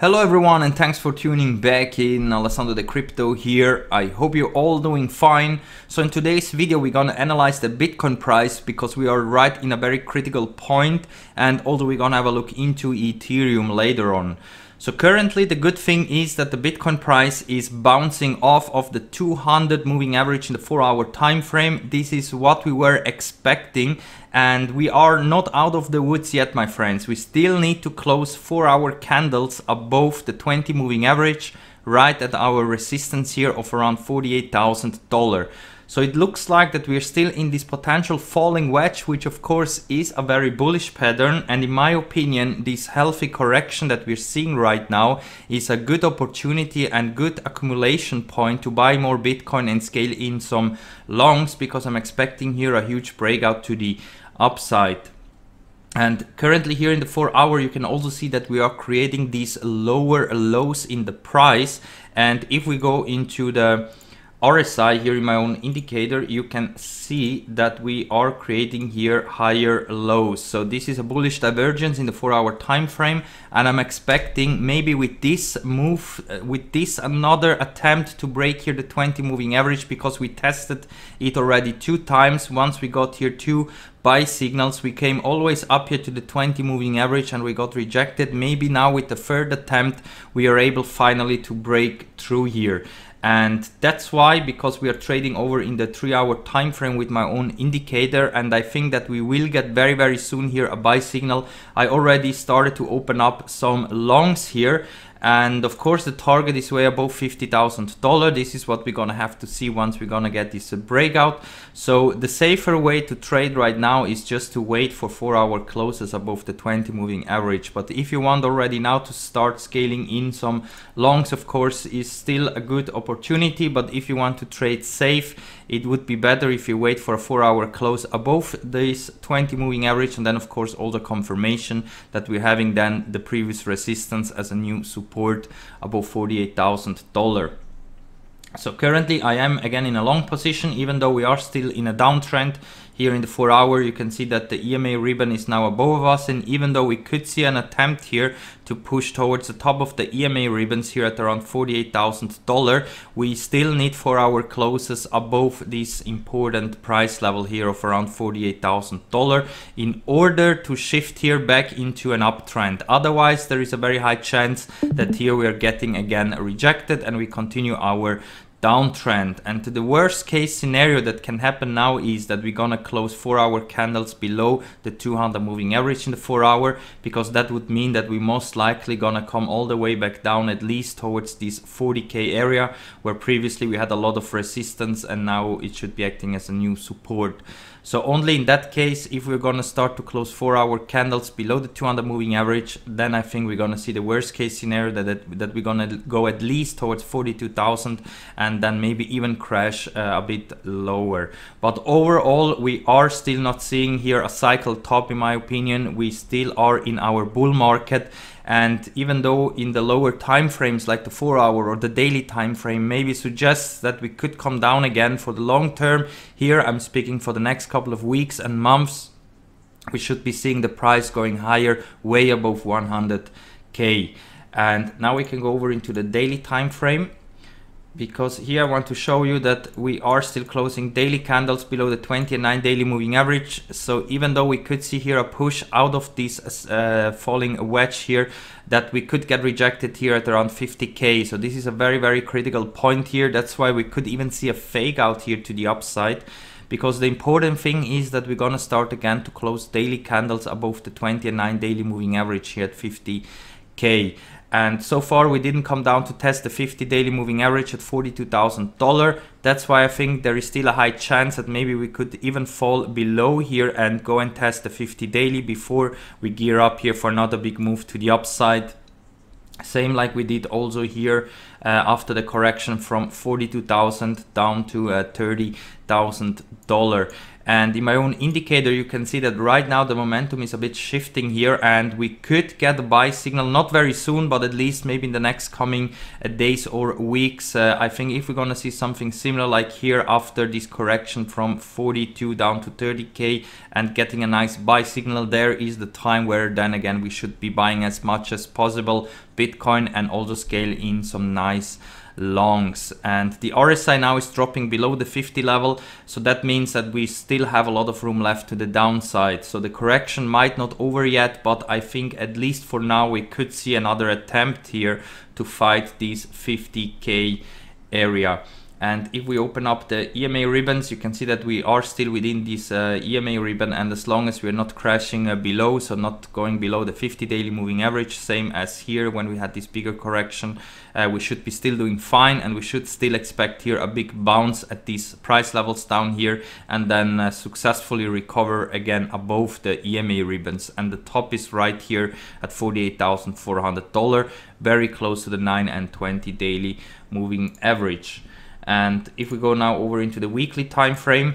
Hello everyone and thanks for tuning back in, Alessandro the Crypto here. I hope you're all doing fine. So in today's video we're gonna analyze the Bitcoin price because we are right in a very critical point and also we're gonna have a look into Ethereum later on. So currently the good thing is that the Bitcoin price is bouncing off of the 200 moving average in the 4 hour time frame. This is what we were expecting and we are not out of the woods yet my friends. We still need to close 4 hour candles above the 20 moving average right at our resistance here of around $48,000. So it looks like that we're still in this potential falling wedge, which of course is a very bullish pattern. And in my opinion, this healthy correction that we're seeing right now is a good opportunity and good accumulation point to buy more Bitcoin and scale in some longs because I'm expecting here a huge breakout to the upside. And currently here in the 4 hour you can also see that we are creating these lower lows in the price and if we go into the RSI here in my own indicator, you can see that we are creating here higher lows. So this is a bullish divergence in the four hour time frame. And I'm expecting maybe with this move, uh, with this another attempt to break here the 20 moving average because we tested it already two times. Once we got here two buy signals. We came always up here to the 20 moving average and we got rejected. Maybe now with the third attempt, we are able finally to break through here and that's why because we are trading over in the three hour time frame with my own indicator and i think that we will get very very soon here a buy signal i already started to open up some longs here and of course the target is way above $50,000 this is what we're gonna have to see once we're gonna get this uh, breakout so the safer way to trade right now is just to wait for four hour closes above the 20 moving average but if you want already now to start scaling in some longs of course is still a good opportunity but if you want to trade safe it would be better if you wait for a four hour close above this 20 moving average and then of course all the confirmation that we're having then the previous resistance as a new support support above $48,000. So currently I am again in a long position even though we are still in a downtrend here in the 4 hour you can see that the EMA ribbon is now above us and even though we could see an attempt here to push towards the top of the EMA ribbons here at around $48,000, we still need 4 hour closes above this important price level here of around $48,000 in order to shift here back into an uptrend. Otherwise there is a very high chance that here we are getting again rejected and we continue our downtrend and the worst case scenario that can happen now is that we're gonna close four hour candles below the 200 moving average in the four hour because that would mean that we most likely gonna come all the way back down at least towards this 40k area where previously we had a lot of resistance and now it should be acting as a new support so only in that case, if we're gonna start to close four hour candles below the 200 moving average, then I think we're gonna see the worst case scenario that, that, that we're gonna go at least towards 42,000 and then maybe even crash uh, a bit lower. But overall, we are still not seeing here a cycle top in my opinion. We still are in our bull market and even though in the lower time frames like the 4 hour or the daily time frame maybe suggests that we could come down again for the long term here I'm speaking for the next couple of weeks and months we should be seeing the price going higher way above 100k and now we can go over into the daily time frame because here I want to show you that we are still closing daily candles below the 20 and 9 daily moving average. So even though we could see here a push out of this uh, falling wedge here that we could get rejected here at around 50k. So this is a very, very critical point here. That's why we could even see a fake out here to the upside because the important thing is that we're going to start again to close daily candles above the 20 and 9 daily moving average here at 50k and so far we didn't come down to test the 50 daily moving average at $42,000. That's why I think there is still a high chance that maybe we could even fall below here and go and test the 50 daily before we gear up here for another big move to the upside. Same like we did also here uh, after the correction from 42,000 down to uh, $30,000 and in my own indicator you can see that right now the momentum is a bit shifting here and we could get a buy signal not very soon but at least maybe in the next coming uh, days or weeks uh, i think if we're gonna see something similar like here after this correction from 42 down to 30k and getting a nice buy signal there is the time where then again we should be buying as much as possible bitcoin and also scale in some nice nice longs and the RSI now is dropping below the 50 level so that means that we still have a lot of room left to the downside so the correction might not over yet but I think at least for now we could see another attempt here to fight these 50k area. And if we open up the EMA ribbons, you can see that we are still within this uh, EMA ribbon. And as long as we're not crashing uh, below, so not going below the 50 daily moving average, same as here when we had this bigger correction, uh, we should be still doing fine. And we should still expect here a big bounce at these price levels down here and then uh, successfully recover again above the EMA ribbons. And the top is right here at $48,400, very close to the 9 and 20 daily moving average. And if we go now over into the weekly time frame,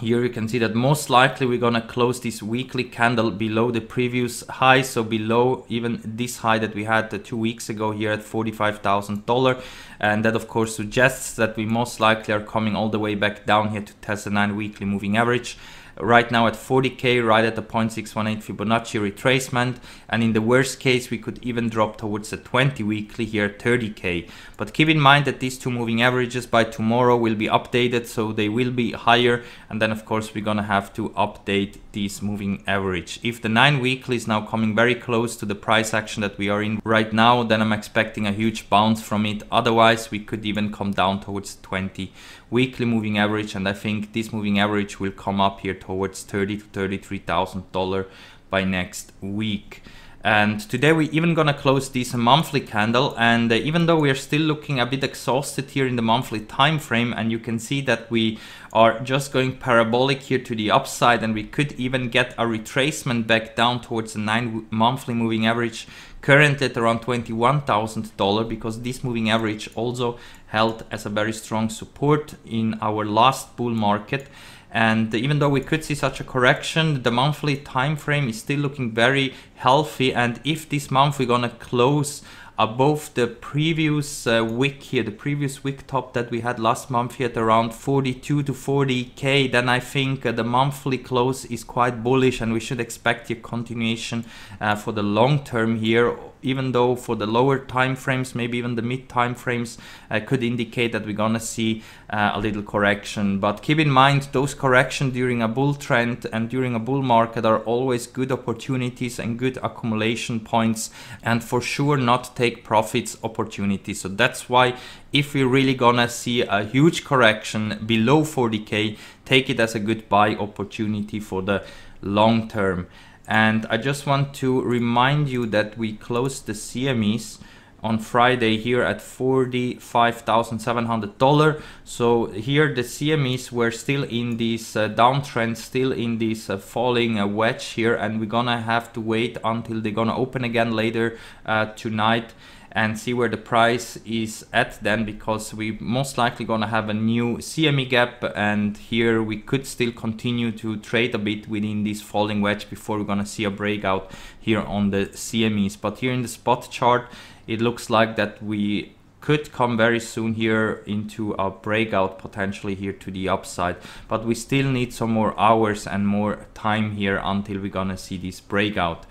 here you can see that most likely we're gonna close this weekly candle below the previous high so below even this high that we had two weeks ago here at $45,000 and that of course suggests that we most likely are coming all the way back down here to test the 9 weekly moving average right now at 40k right at the 0.618 Fibonacci retracement and in the worst case we could even drop towards the 20 weekly here 30k but keep in mind that these two moving averages by tomorrow will be updated so they will be higher and then of course we're gonna have to update these moving average if the 9 weekly is now coming very close to the price action that we are in right now then I'm expecting a huge bounce from it otherwise we could even come down towards 20 weekly moving average and I think this moving average will come up here towards 30 to 33,000 dollar by next week. And today we're even gonna close this monthly candle and uh, even though we are still looking a bit exhausted here in the monthly time frame and you can see that we are just going parabolic here to the upside and we could even get a retracement back down towards the 9 monthly moving average currently at around $21,000 because this moving average also held as a very strong support in our last bull market and even though we could see such a correction the monthly time frame is still looking very healthy and if this month we're gonna close above the previous uh, week here the previous week top that we had last month here at around 42 to 40k then i think uh, the monthly close is quite bullish and we should expect a continuation uh, for the long term here even though for the lower time frames, maybe even the mid time frames, uh, could indicate that we're gonna see uh, a little correction. But keep in mind, those corrections during a bull trend and during a bull market are always good opportunities and good accumulation points, and for sure not take profits opportunities. So that's why if we're really gonna see a huge correction below 40k, take it as a good buy opportunity for the long term. And I just want to remind you that we closed the CMEs on Friday here at $45,700. So here the CMEs were still in this uh, downtrend, still in this uh, falling uh, wedge here and we're gonna have to wait until they're gonna open again later uh, tonight and see where the price is at then because we most likely gonna have a new CME gap and here we could still continue to trade a bit within this falling wedge before we're gonna see a breakout here on the CMEs but here in the spot chart it looks like that we could come very soon here into a breakout potentially here to the upside but we still need some more hours and more time here until we're gonna see this breakout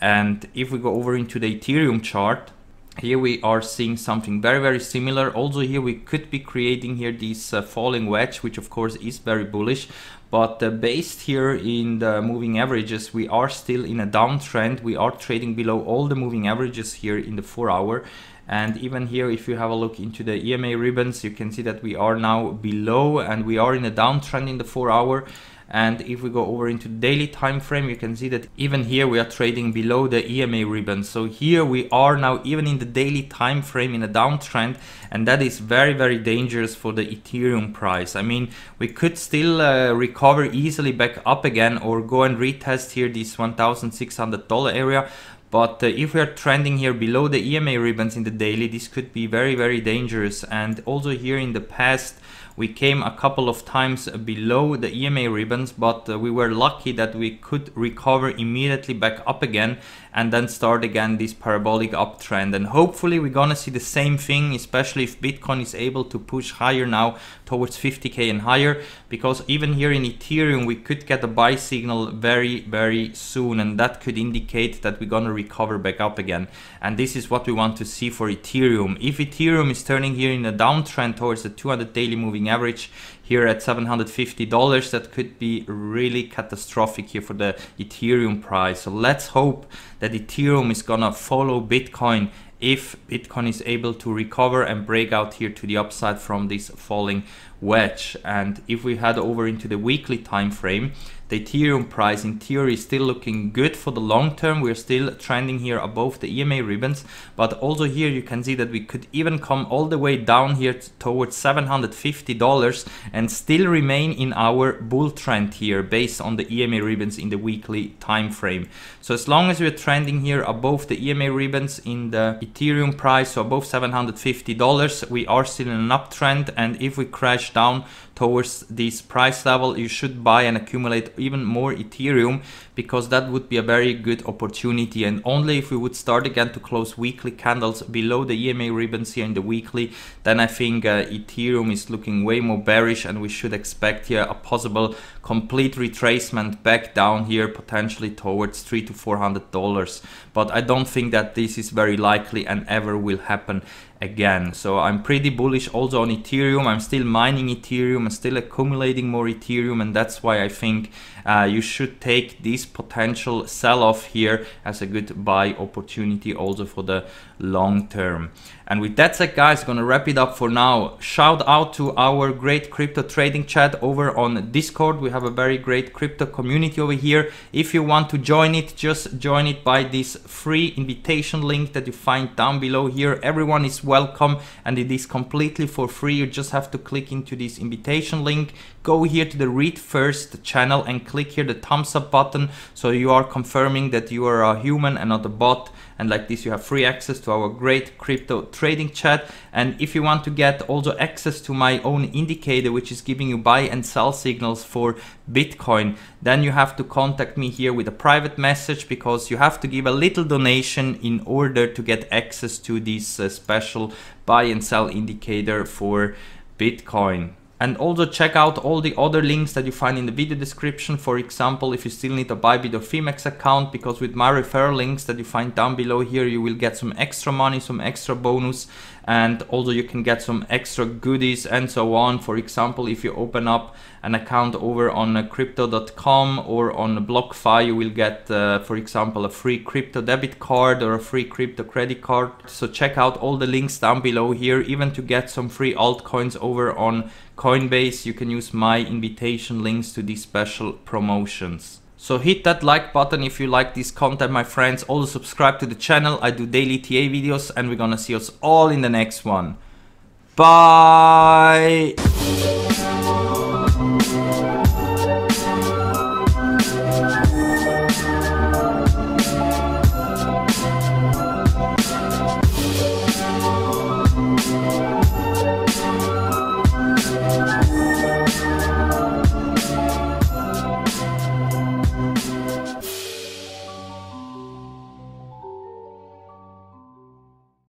and if we go over into the ethereum chart here we are seeing something very very similar also here we could be creating here this uh, falling wedge which of course is very bullish but uh, based here in the moving averages we are still in a downtrend we are trading below all the moving averages here in the four hour and even here if you have a look into the EMA ribbons you can see that we are now below and we are in a downtrend in the four hour and if we go over into daily time frame you can see that even here we are trading below the EMA ribbon so here we are now even in the daily time frame in a downtrend and that is very very dangerous for the Ethereum price I mean we could still uh, recover easily back up again or go and retest here this $1,600 area but uh, if we are trending here below the EMA ribbons in the daily, this could be very, very dangerous. And also here in the past, we came a couple of times below the EMA ribbons, but uh, we were lucky that we could recover immediately back up again and then start again this parabolic uptrend. And hopefully we're gonna see the same thing, especially if Bitcoin is able to push higher now towards 50K and higher, because even here in Ethereum, we could get a buy signal very, very soon. And that could indicate that we're gonna recover back up again. And this is what we want to see for Ethereum. If Ethereum is turning here in a downtrend towards the 200 daily moving moving average here at $750. That could be really catastrophic here for the Ethereum price. So let's hope that Ethereum is gonna follow Bitcoin if Bitcoin is able to recover and break out here to the upside from this falling wedge. And if we head over into the weekly time frame, the Ethereum price in theory is still looking good for the long term. We're still trending here above the EMA ribbons. But also here you can see that we could even come all the way down here towards $750 and still remain in our bull trend here based on the EMA ribbons in the weekly time frame. So as long as we're trending here above the EMA ribbons in the Ethereum price, so above $750, we are still in an uptrend. And if we crash down towards this price level you should buy and accumulate even more ethereum because that would be a very good opportunity and only if we would start again to close weekly candles below the ema ribbons here in the weekly then i think uh, ethereum is looking way more bearish and we should expect here a possible complete retracement back down here potentially towards three to four hundred dollars but i don't think that this is very likely and ever will happen again. So I'm pretty bullish also on Ethereum. I'm still mining Ethereum and still accumulating more Ethereum. And that's why I think uh, you should take this potential sell off here as a good buy opportunity also for the long term. And with that said, guys, gonna wrap it up for now. Shout out to our great crypto trading chat over on Discord. We have a very great crypto community over here. If you want to join it, just join it by this free invitation link that you find down below here. Everyone is welcome and it is completely for free. You just have to click into this invitation link, go here to the read first channel and click here the thumbs up button so you are confirming that you are a human and not a bot and like this, you have free access to our great crypto trading chat. And if you want to get also access to my own indicator, which is giving you buy and sell signals for Bitcoin, then you have to contact me here with a private message because you have to give a little donation in order to get access to this uh, special buy and sell indicator for Bitcoin and also check out all the other links that you find in the video description. For example, if you still need a Bybit or Femex account, because with my referral links that you find down below here, you will get some extra money, some extra bonus, and also you can get some extra goodies and so on for example if you open up an account over on uh, crypto.com or on BlockFi you will get uh, for example a free crypto debit card or a free crypto credit card so check out all the links down below here even to get some free altcoins over on Coinbase you can use my invitation links to these special promotions so hit that like button if you like this content, my friends. Also subscribe to the channel. I do daily TA videos and we're gonna see us all in the next one. Bye!